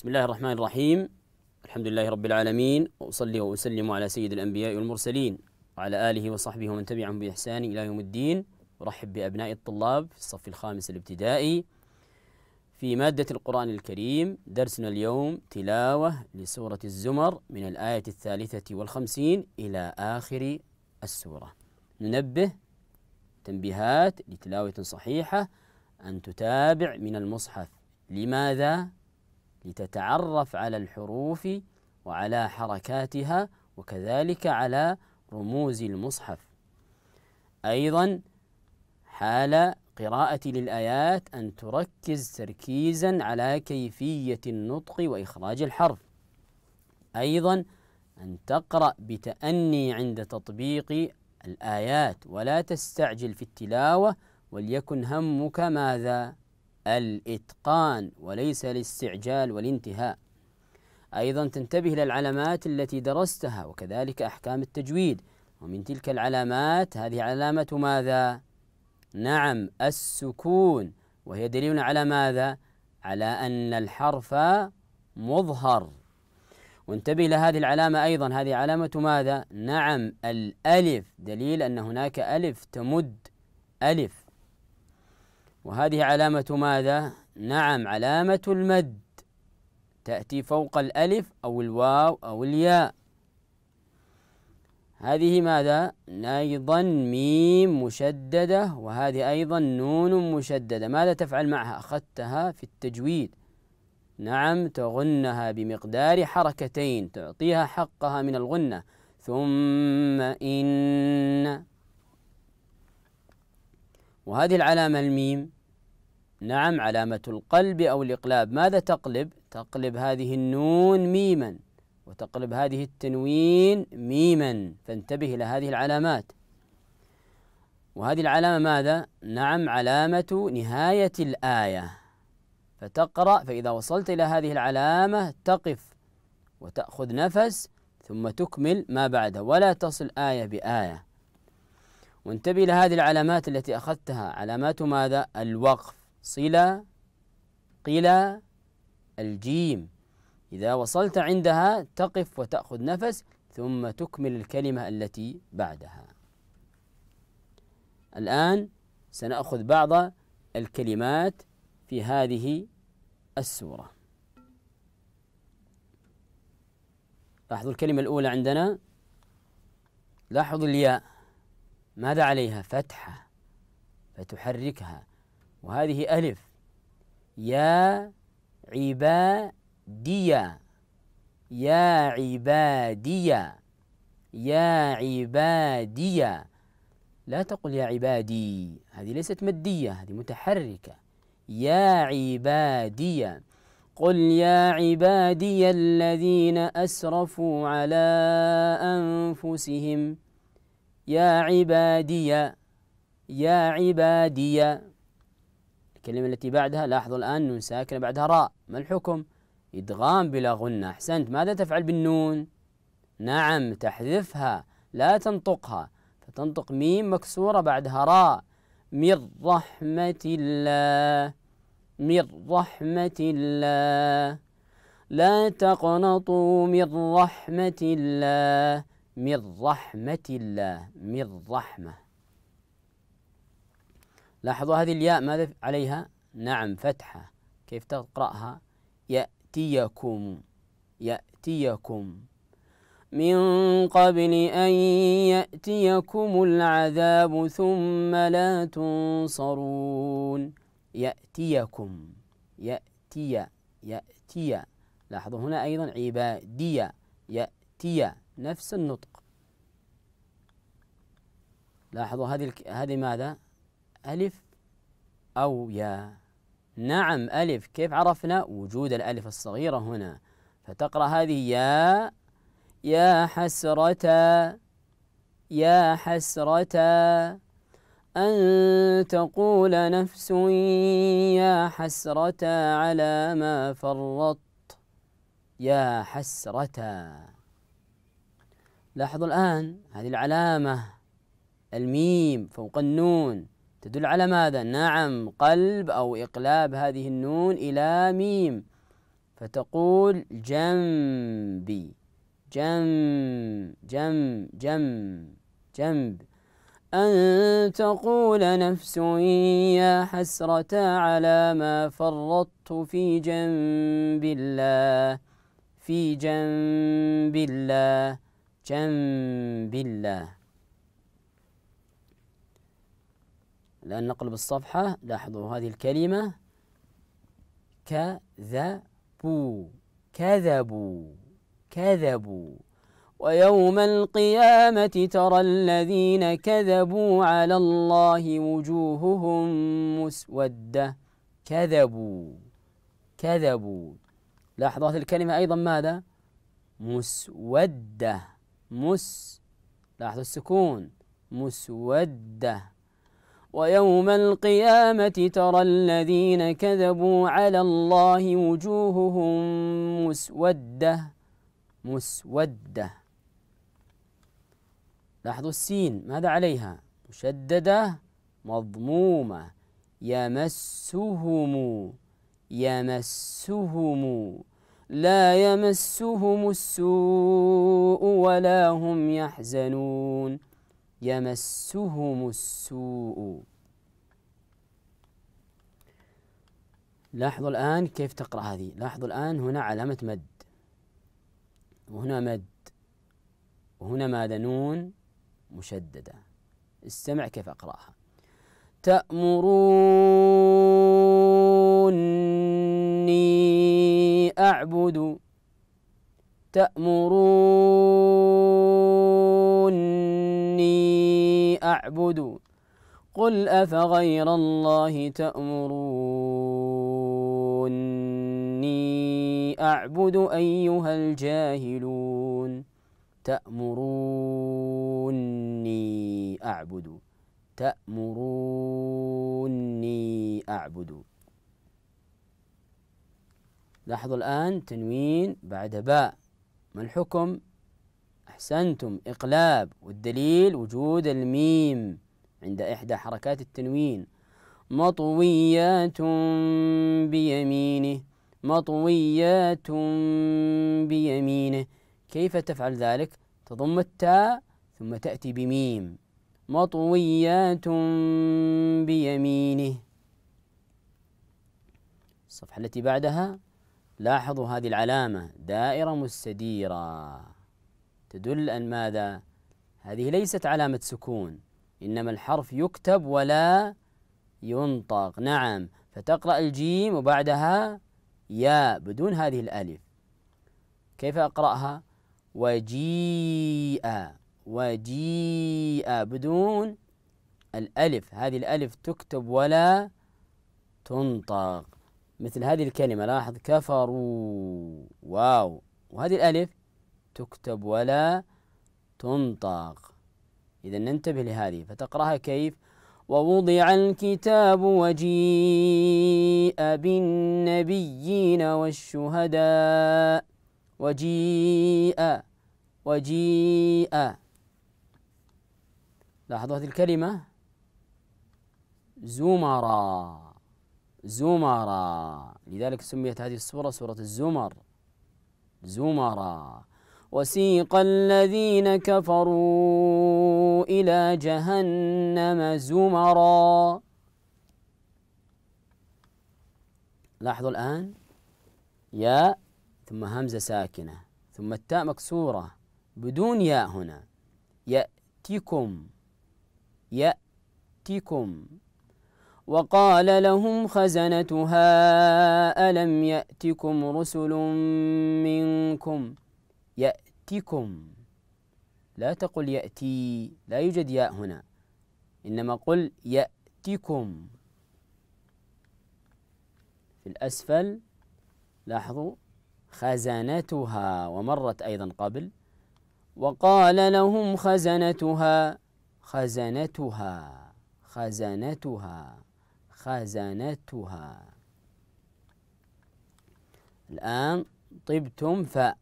بسم الله الرحمن الرحيم الحمد لله رب العالمين وأصلي وأسلم على سيد الأنبياء والمرسلين وعلى آله وصحبه ومن تبعهم بإحسان إلى يوم الدين أرحب بأبناء الطلاب في الصف الخامس الابتدائي في مادة القرآن الكريم درسنا اليوم تلاوة لسورة الزمر من الآية الثالثة والخمسين إلى آخر السورة ننبه تنبيهات لتلاوة صحيحة أن تتابع من المصحف لماذا لتتعرف على الحروف وعلى حركاتها وكذلك على رموز المصحف أيضا حال قراءة للآيات أن تركز تركيزا على كيفية النطق وإخراج الحرف أيضا أن تقرأ بتأني عند تطبيق الآيات ولا تستعجل في التلاوة وليكن همك ماذا الإتقان وليس الاستعجال والانتهاء أيضا تنتبه للعلامات التي درستها وكذلك أحكام التجويد ومن تلك العلامات هذه علامة ماذا؟ نعم السكون وهي دليل على ماذا؟ على أن الحرف مظهر وانتبه لهذه العلامة أيضا هذه علامة ماذا؟ نعم الألف دليل أن هناك ألف تمد ألف وهذه علامة ماذا؟ نعم علامة المد تأتي فوق الألف أو الواو أو الياء هذه ماذا؟ أيضا ميم مشددة وهذه أيضا نون مشددة ماذا تفعل معها؟ أخذتها في التجويد نعم تغنها بمقدار حركتين تعطيها حقها من الغنة ثم إن وهذه العلامة الميم نعم علامة القلب أو الإقلاب ماذا تقلب؟ تقلب هذه النون ميما وتقلب هذه التنوين ميما فانتبه إلى هذه العلامات وهذه العلامة ماذا؟ نعم علامة نهاية الآية فتقرأ فإذا وصلت إلى هذه العلامة تقف وتأخذ نفس ثم تكمل ما بعده ولا تصل آية بآية وانتبه لهذه العلامات التي أخذتها علامات ماذا الوقف صلة قلة الجيم إذا وصلت عندها تقف وتأخذ نفس ثم تكمل الكلمة التي بعدها الآن سنأخذ بعض الكلمات في هذه السورة لاحظوا الكلمة الأولى عندنا لاحظوا الياء ماذا عليها فتحة فتحركها وهذه ألف يا عبادي يا عبادي يا عبادي لا تقل يا عبادي هذه ليست مدية هذه متحركة يا عبادي قل يا عبادي الذين أسرفوا على أنفسهم يا عبادي يا عبادي الكلمة التي بعدها لاحظوا الآن نون ساكنة بعدها راء ما الحكم إدغام بلا غنة أحسنت ماذا تفعل بالنون نعم تحذفها لا تنطقها فتنطق ميم مكسورة بعدها راء من رحمة الله من رحمة الله لا تقنطوا من رحمة الله من رحمة الله من رحمة لاحظوا هذه الياء ماذا عليها نعم فتحة كيف تقرأها يأتيكم يأتيكم من قبل أن يأتيكم العذاب ثم لا تنصرون يأتيكم يأتي يأتي لاحظوا هنا أيضا عبادية يأتي نفس النطق لاحظوا هذه هذه ماذا؟ ألف أو يا نعم ألف كيف عرفنا وجود الألف الصغيرة هنا فتقرأ هذه يا يا حسرة يا حسرة أن تقول نفس يا حسرة على ما فرطت يا حسرة لاحظوا الآن هذه العلامة الميم فوق النون تدل على ماذا؟ نعم قلب أو إقلاب هذه النون إلى ميم فتقول جنبي جم جم جم جنب أن تقول نفس يا حسرة على ما فرطت في جنب الله في جنب الله جنب الله الآن نقلب الصفحة لاحظوا هذه الكلمة كذبوا كذبوا كذبوا ويوم القيامة ترى الذين كذبوا على الله وجوههم مسودة كذبوا كذبوا لاحظوا هذه الكلمة أيضا ماذا؟ مسودة مس لاحظوا السكون مسودة ويوم القيامة ترى الذين كذبوا على الله وجوههم مسودة مسودة لاحظوا السين ماذا عليها مشددة مضمومة يمسهم يمسهم لا يمسهم السوء ولا هم يحزنون يمسهم السوء لاحظوا الآن كيف تقرأ هذه لاحظوا الآن هنا علامة مد وهنا مد وهنا ماذا نون مشددة استمع كيف أقرأها تأمروني أعبد تأمروني أعبد قل أفغير الله تأمروني أعبد أيها الجاهلون تأمروني أعبد تأمروني أعبد لاحظوا الآن تنوين بعد باء ما الحكم أحسنتم إقلاب والدليل وجود الميم عند إحدى حركات التنوين مطويات بيمينه مطويات بيمينه كيف تفعل ذلك؟ تضم التاء ثم تأتي بميم مطويات بيمينه الصفحة التي بعدها لاحظوا هذه العلامة دائرة مستديرة تدل أن ماذا هذه ليست علامة سكون إنما الحرف يكتب ولا ينطق نعم فتقرأ الجيم وبعدها يا بدون هذه الألف كيف أقرأها وجيء وجيء بدون الألف هذه الألف تكتب ولا تنطق مثل هذه الكلمة لاحظ كفروا واو وهذه الألف تكتب ولا تنطق إذا ننتبه لهذه فتقرأها كيف ووضع الكتاب وجيء بالنبيين والشهداء وجيء وجيء لاحظوا هذه الكلمة زمرا زمرا لذلك سميت هذه السورة سورة الزمر زمرا وسيق الذين كفروا إلى جهنم زمرا لاحظوا الآن ياء ثم همزة ساكنة ثم التاء مكسورة بدون ياء هنا يأتيكم يأتيكم وقال لهم خزنتها ألم يأتكم رسل منكم ؟ يأتكم لا تقل يأتي لا يوجد ياء هنا إنما قل يأتكم في الأسفل لاحظوا خزنتها ومرت أيضا قبل وقال لهم خزنتها خزنتها خزنتها خزنتها الآن طبتم فأ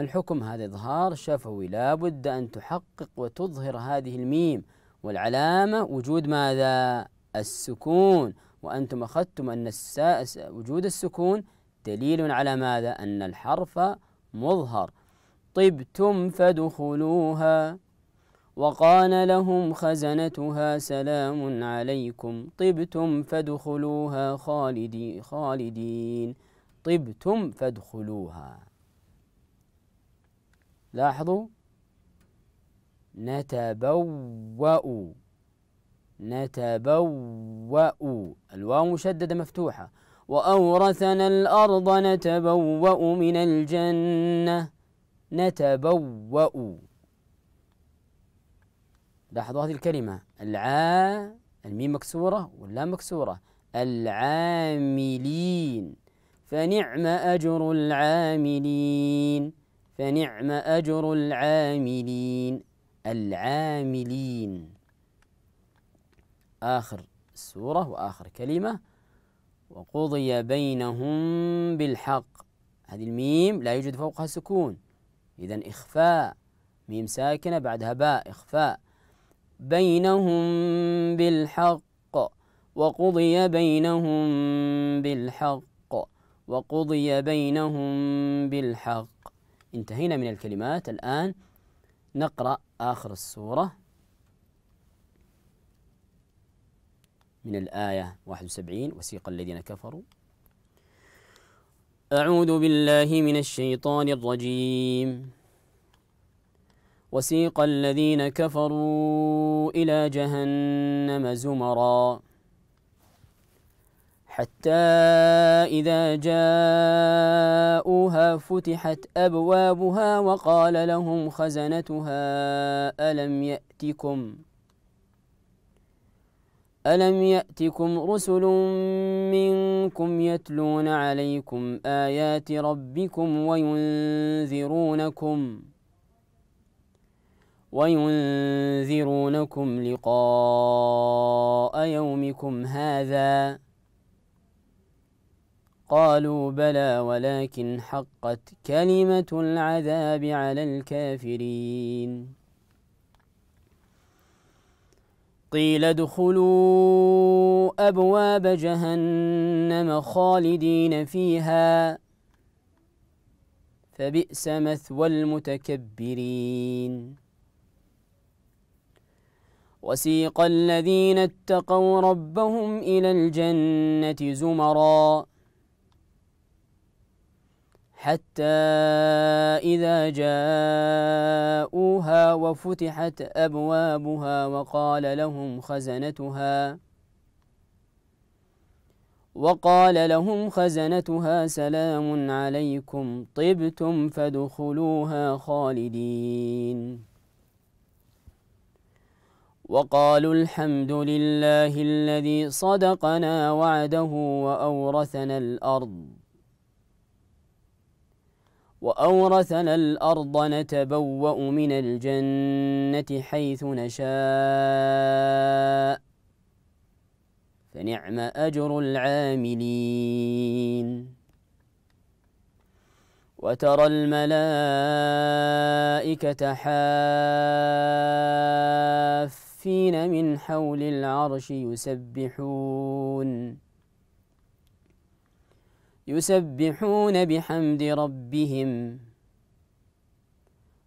الحكم هذا إظهار شفوي لا بد أن تحقق وتظهر هذه الميم والعلامة وجود ماذا السكون وأنتم أخذتم أن وجود السكون دليل على ماذا أن الحرف مظهر طبتم فادخلوها وقال لهم خزنتها سلام عليكم طبتم فادخلوها خالدي خالدين طبتم فادخلوها لاحظوا نتبوأ نتبوأ الواو مشددة مفتوحة وأورثنا الأرض نتبوأ من الجنة نتبوأ لاحظوا هذه الكلمة العا الميم مكسورة واللام مكسورة العاملين فنعم أجر العاملين فنعم أجر العاملين العاملين آخر سورة وآخر كلمة وقضي بينهم بالحق هذه الميم لا يوجد فوقها سكون إذا إخفاء ميم ساكنة بعدها باء إخفاء بينهم بالحق وقضي بينهم بالحق وقضي بينهم بالحق انتهينا من الكلمات الآن نقرأ آخر السورة من الآية 71 وسيق الذين كفروا أعوذ بالله من الشيطان الرجيم وسيق الذين كفروا إلى جهنم زمرًا حتى إذا جاءوها فتحت أبوابها وقال لهم خزنتها ألم يأتكم ألم يأتكم رسل منكم يتلون عليكم آيات ربكم وينذرونكم وينذرونكم لقاء يومكم هذا ۖ قالوا بلى ولكن حقت كلمة العذاب على الكافرين قيل ادخلوا أبواب جهنم خالدين فيها فبئس مثوى المتكبرين وسيق الذين اتقوا ربهم إلى الجنة زمرًا حتى إذا جاءوها وفتحت أبوابها وقال لهم خزنتها وقال لهم خزنتها سلام عليكم طبتم فادخلوها خالدين وقالوا الحمد لله الذي صدقنا وعده وأورثنا الأرض وأورثنا الأرض نتبوأ من الجنة حيث نشاء فنعم أجر العاملين وترى الملائكة حافين من حول العرش يسبحون يسبحون بحمد ربهم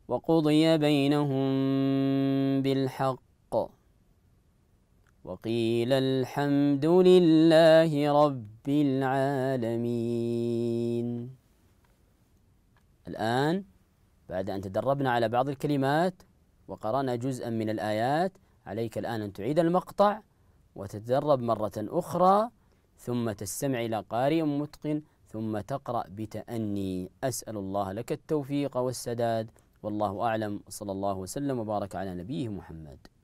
وقضي بينهم بالحق وقيل الحمد لله رب العالمين الآن بعد أن تدربنا على بعض الكلمات وقرأنا جزءا من الآيات عليك الآن أن تعيد المقطع وتتدرب مرة أخرى ثم تستمع إلى قارئ متقن ثم تقرأ بتأني أسأل الله لك التوفيق والسداد والله أعلم صلى الله وسلم وبارك على نبيه محمد